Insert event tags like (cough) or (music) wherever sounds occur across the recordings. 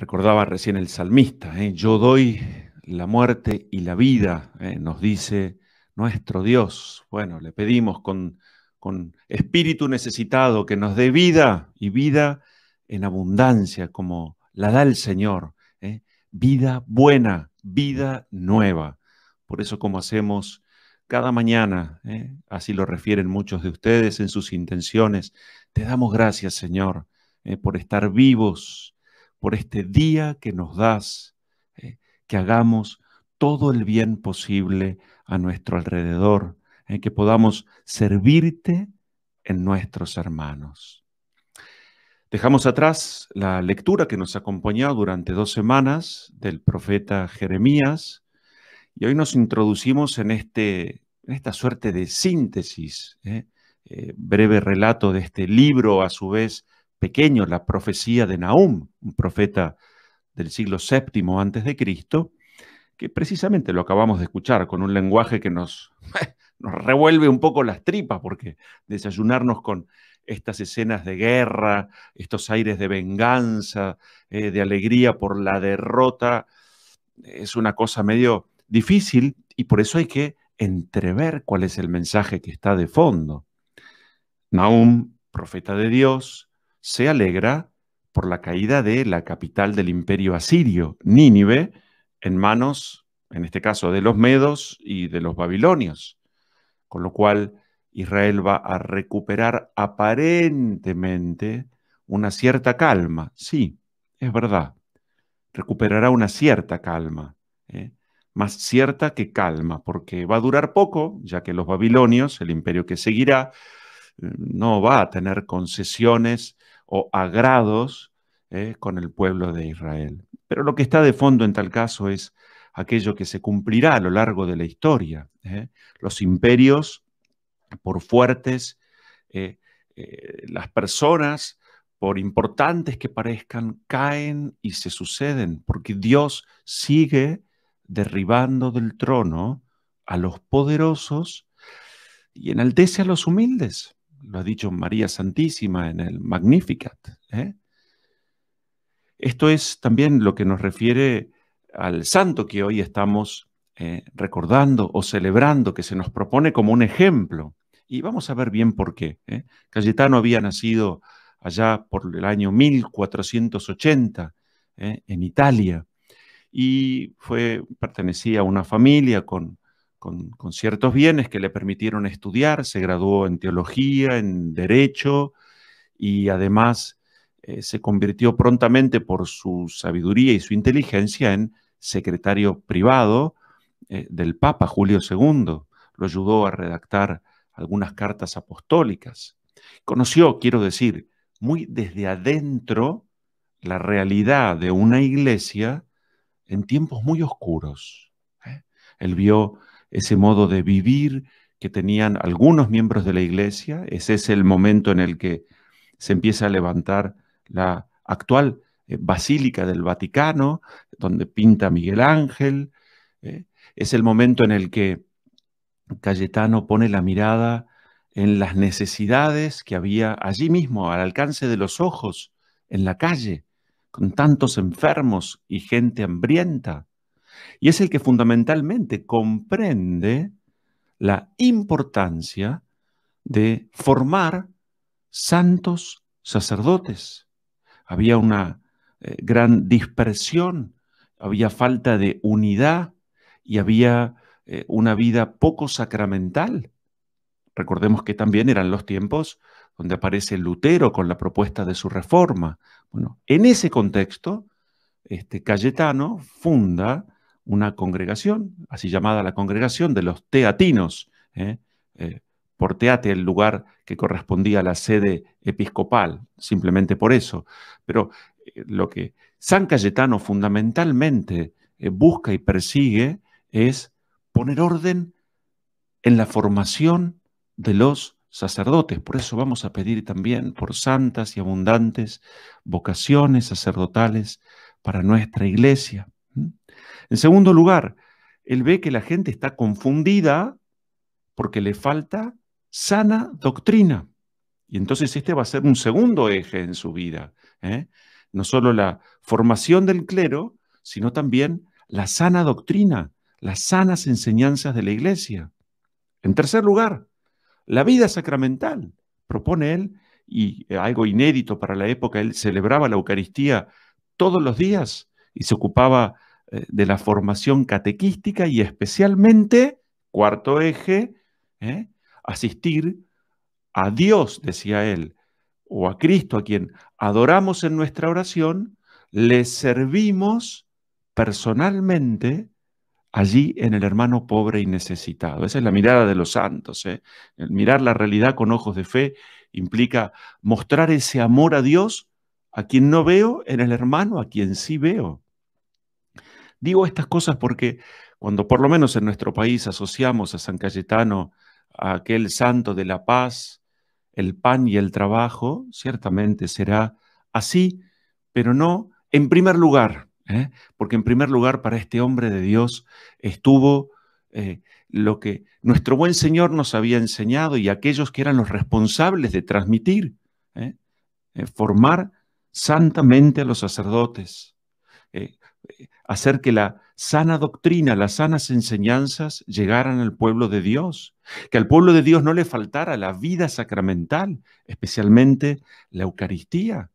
Recordaba recién el salmista, ¿eh? yo doy la muerte y la vida, ¿eh? nos dice nuestro Dios. Bueno, le pedimos con, con espíritu necesitado que nos dé vida y vida en abundancia, como la da el Señor. ¿eh? Vida buena, vida nueva. Por eso como hacemos cada mañana, así lo refieren muchos de ustedes en sus intenciones, te damos gracias Señor por estar vivos, por este día que nos das, eh, que hagamos todo el bien posible a nuestro alrededor, eh, que podamos servirte en nuestros hermanos. Dejamos atrás la lectura que nos acompañó durante dos semanas del profeta Jeremías y hoy nos introducimos en, este, esta suerte de síntesis, eh, breve relato de este libro, a su vez pequeño, la profecía de Nahum, un profeta del siglo VII antes de Cristo, que precisamente lo acabamos de escuchar con un lenguaje que (laughs) nos, revuelve un poco las tripas, porque desayunarnos con estas escenas de guerra, estos aires de venganza, eh, de alegría por la derrota, es una cosa medio difícil y por eso hay que entrever cuál es el mensaje que está de fondo. Nahum, profeta de Dios, se alegra por la caída de la capital del imperio asirio, Nínive, en manos, en este caso, de los medos y de los babilonios, con lo cual Israel va a recuperar aparentemente una cierta calma. Sí, es verdad, recuperará una cierta calma, ¿eh? más cierta que calma, porque va a durar poco, ya que los babilonios, el imperio que seguirá, eh, no va a tener concesiones o agrados eh, con el pueblo de Israel. Pero lo que está de fondo en tal caso es aquello que se cumplirá a lo largo de la historia. Eh. Los imperios, por fuertes, eh, las personas, por importantes que parezcan, caen y se suceden, porque Dios sigue derribando del trono a los poderosos y enaltece a los humildes lo ha dicho María Santísima en el Magnificat. ¿eh? Esto es también lo que nos refiere al santo que hoy estamos eh, recordando o celebrando, que se nos propone como un ejemplo. Y vamos a ver bien por qué. ¿eh? Cayetano había nacido allá por el año 1480 en Italia y fue, pertenecía a una familia con con, ciertos bienes que le permitieron estudiar, se graduó en teología, en derecho y además eh, se convirtió prontamente por su sabiduría y su inteligencia en secretario privado eh, del Papa Julio II. Lo ayudó a redactar algunas cartas apostólicas. Conoció, quiero decir, muy desde adentro la realidad de una iglesia en tiempos muy oscuros. ¿eh? Él vio ese modo de vivir que tenían algunos miembros de la iglesia. Ese es el momento en el que se empieza a levantar la actual eh, Basílica del Vaticano, donde pinta Miguel Ángel. Eh. Es el momento en el que Cayetano pone la mirada en las necesidades que había allí mismo, al alcance de los ojos, en la calle, con tantos enfermos y gente hambrienta y es el que fundamentalmente comprende la importancia de formar santos sacerdotes. Había una eh, gran dispersión, había falta de unidad y había eh, una vida poco sacramental. Recordemos que también eran los tiempos donde aparece Lutero con la propuesta de su reforma. Bueno, en ese contexto, este Cayetano funda una congregación, así llamada la congregación de los teatinos, ¿eh? Eh, por teate el lugar que correspondía a la sede episcopal, simplemente por eso. Pero eh, lo que San Cayetano fundamentalmente busca y persigue es poner orden en la formación de los sacerdotes. Por eso vamos a pedir también por santas y abundantes vocaciones sacerdotales para nuestra iglesia. En segundo lugar, él ve que la gente está confundida porque le falta sana doctrina. Y entonces este va a ser un segundo eje en su vida. ¿eh? No solo la formación del clero, sino también la sana doctrina, las sanas enseñanzas de la iglesia. En tercer lugar, la vida sacramental, propone él, y eh, algo inédito para la época, él celebraba la Eucaristía todos los días y se ocupaba eh, de la formación catequística y especialmente, cuarto eje, ¿eh? asistir a Dios, decía él, o a Cristo a quien adoramos en nuestra oración, le servimos personalmente allí en el hermano pobre y necesitado. Esa es la mirada de los santos. ¿eh? mirar la realidad con ojos de fe implica mostrar ese amor a Dios a quien no veo en el hermano, a quien sí veo. Digo estas cosas porque cuando por lo menos en nuestro país asociamos a San Cayetano, a aquel santo de la paz, el pan y el trabajo, ciertamente será así, pero no en primer lugar, ¿eh? porque en primer lugar para este hombre de Dios estuvo eh, lo que nuestro buen Señor nos había enseñado y aquellos que eran los responsables de transmitir, ¿eh? formar santamente a los sacerdotes, hacer que la sana doctrina, las sanas enseñanzas llegaran al pueblo de Dios, que al pueblo de Dios no le faltara la vida sacramental, especialmente la Eucaristía.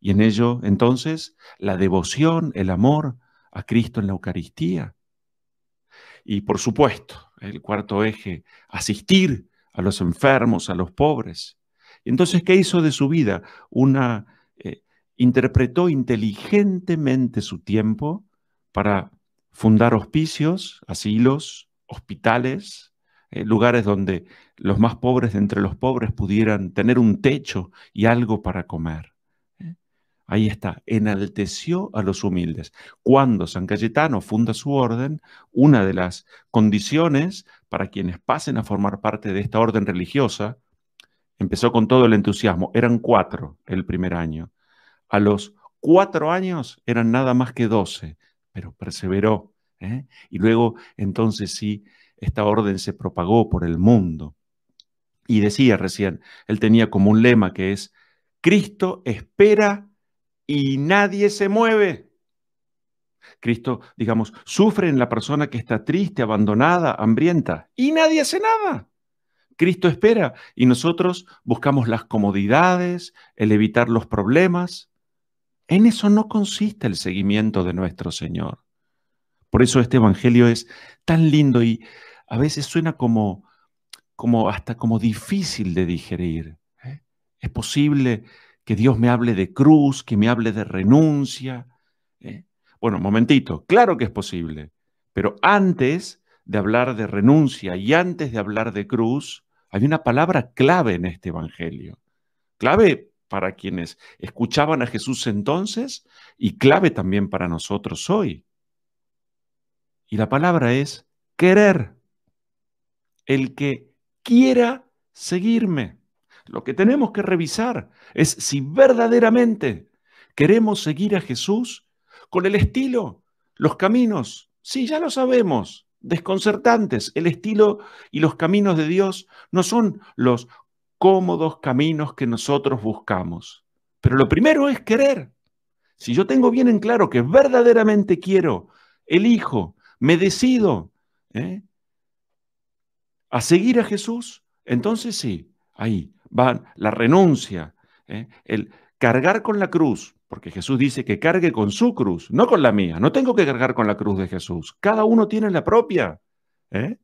Y en ello, entonces, la devoción, el amor a Cristo en la Eucaristía. Y por supuesto, el cuarto eje, asistir a los enfermos, a los pobres. Entonces, ¿qué hizo de su vida? Una eh, interpretó inteligentemente su tiempo para fundar hospicios, asilos, hospitales, eh, lugares donde los más pobres de entre los pobres pudieran tener un techo y algo para comer. ¿eh? Ahí está, enalteció a los humildes. Cuando San Cayetano funda su orden, una de las condiciones para quienes pasen a formar parte de esta orden religiosa, empezó con todo el entusiasmo, eran cuatro el primer año. A los cuatro años eran nada más que doce, pero perseveró. ¿eh? Y luego entonces sí, esta orden se propagó por el mundo. Y decía recién, él tenía como un lema que es, Cristo espera y nadie se mueve. Cristo, digamos, sufre en la persona que está triste, abandonada, hambrienta, y nadie hace nada. Cristo espera y nosotros buscamos las comodidades, el evitar los problemas, en eso no consiste el seguimiento de nuestro Señor. Por eso este Evangelio es tan lindo y a veces suena como, como hasta como difícil de digerir. ¿eh? Es posible que Dios me hable de cruz, que me hable de renuncia. ¿eh? Bueno, momentito, claro que es posible, pero antes de hablar de renuncia y antes de hablar de cruz, hay una palabra clave en este Evangelio. Clave para quienes escuchaban a Jesús entonces y clave también para nosotros hoy. Y la palabra es querer. El que quiera seguirme. Lo que tenemos que revisar es si verdaderamente queremos seguir a Jesús con el estilo, los caminos. Sí, ya lo sabemos, desconcertantes. El estilo y los caminos de Dios no son los cómodos caminos que nosotros buscamos. Pero lo primero es querer. Si yo tengo bien en claro que verdaderamente quiero, elijo, me decido ¿eh? a seguir a Jesús, entonces sí, ahí va la renuncia, ¿eh? el cargar con la cruz, porque Jesús dice que cargue con su cruz, no con la mía. No tengo que cargar con la cruz de Jesús. Cada uno tiene la propia. ¿eh?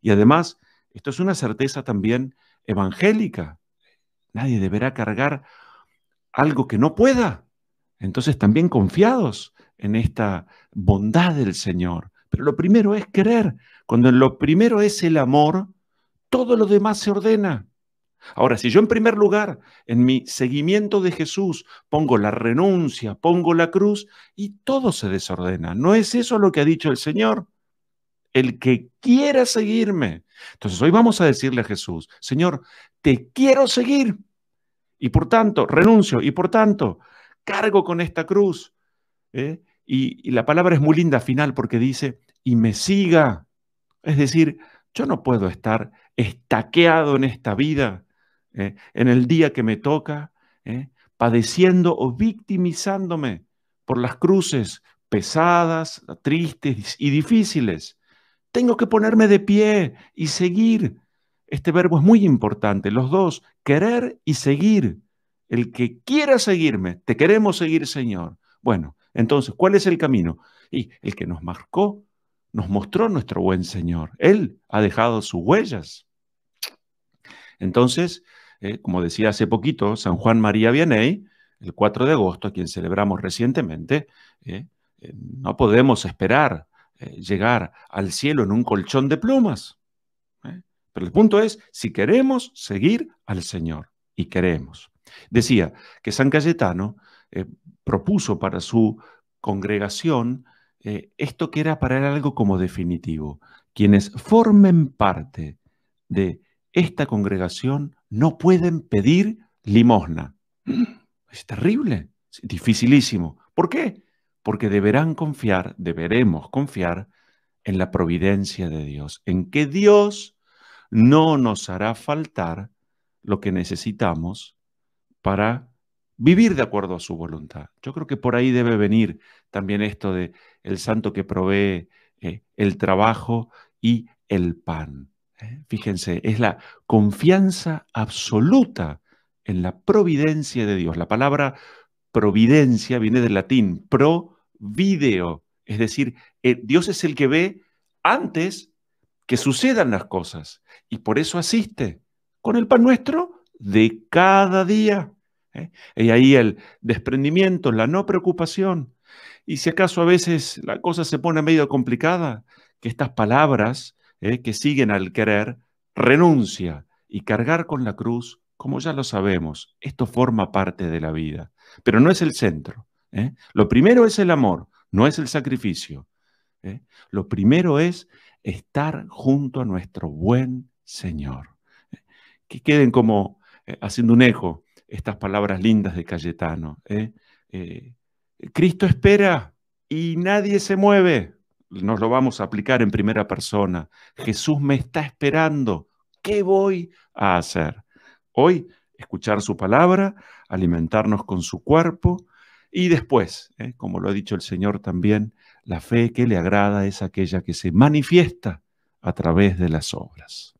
Y además, esto es una certeza también evangélica. Nadie deberá cargar algo que no pueda. Entonces también confiados en esta bondad del Señor. Pero lo primero es querer. Cuando lo primero es el amor, todo lo demás se ordena. Ahora, si yo en primer lugar, en mi seguimiento de Jesús, pongo la renuncia, pongo la cruz, y todo se desordena. ¿No es eso lo que ha dicho el Señor? el que quiera seguirme. Entonces hoy vamos a decirle a Jesús, Señor, te quiero seguir y por tanto renuncio y por tanto cargo con esta cruz. ¿eh? Y, la palabra es muy linda final porque dice, y me siga. Es decir, yo no puedo estar estaqueado en esta vida, ¿eh? en el día que me toca, ¿eh? padeciendo o victimizándome por las cruces pesadas, tristes y difíciles tengo que ponerme de pie y seguir. Este verbo es muy importante, los dos, querer y seguir. El que quiera seguirme, te queremos seguir, Señor. Bueno, entonces, ¿cuál es el camino? Y el que nos marcó, nos mostró nuestro buen Señor. Él ha dejado sus huellas. Entonces, eh, como decía hace poquito, San Juan María Vianney, el 4 de agosto, a quien celebramos recientemente, eh, eh, no podemos esperar eh, llegar al cielo en un colchón de plumas. ¿eh? Pero el punto es si queremos seguir al Señor y queremos. Decía que San Cayetano eh, propuso para su congregación esto que era para él algo como definitivo. Quienes formen parte de esta congregación no pueden pedir limosna. (clears throat) Es terrible, es dificilísimo. ¿Por qué? porque deberán confiar, deberemos confiar en la providencia de Dios, en que Dios no nos hará faltar lo que necesitamos para vivir de acuerdo a su voluntad. Yo creo que por ahí debe venir también esto de el santo que provee eh, el trabajo y el pan. ¿eh? Fíjense, es la confianza absoluta en la providencia de Dios. La palabra providencia viene del latín, pro video, es decir, eh, Dios es el que ve antes que sucedan las cosas y por eso asiste con el pan nuestro de cada día. ¿eh? Y ahí el desprendimiento, la no preocupación. Y si acaso a veces la cosa se pone medio complicada, que estas palabras ¿eh? que siguen al querer, renuncia y cargar con la cruz como ya lo sabemos, esto forma parte de la vida, pero no es el centro. ¿eh? Lo primero es el amor, no es el sacrificio. ¿eh? Lo primero es estar junto a nuestro buen Señor. ¿eh? Que queden como haciendo un eco estas palabras lindas de Cayetano. Cristo espera y nadie se mueve. Nos lo vamos a aplicar en primera persona. Jesús me está esperando. ¿Qué voy a hacer? Hoy, escuchar su palabra, alimentarnos con su cuerpo y después, ¿eh? como lo ha dicho el Señor también, la fe que le agrada es aquella que se manifiesta a través de las obras.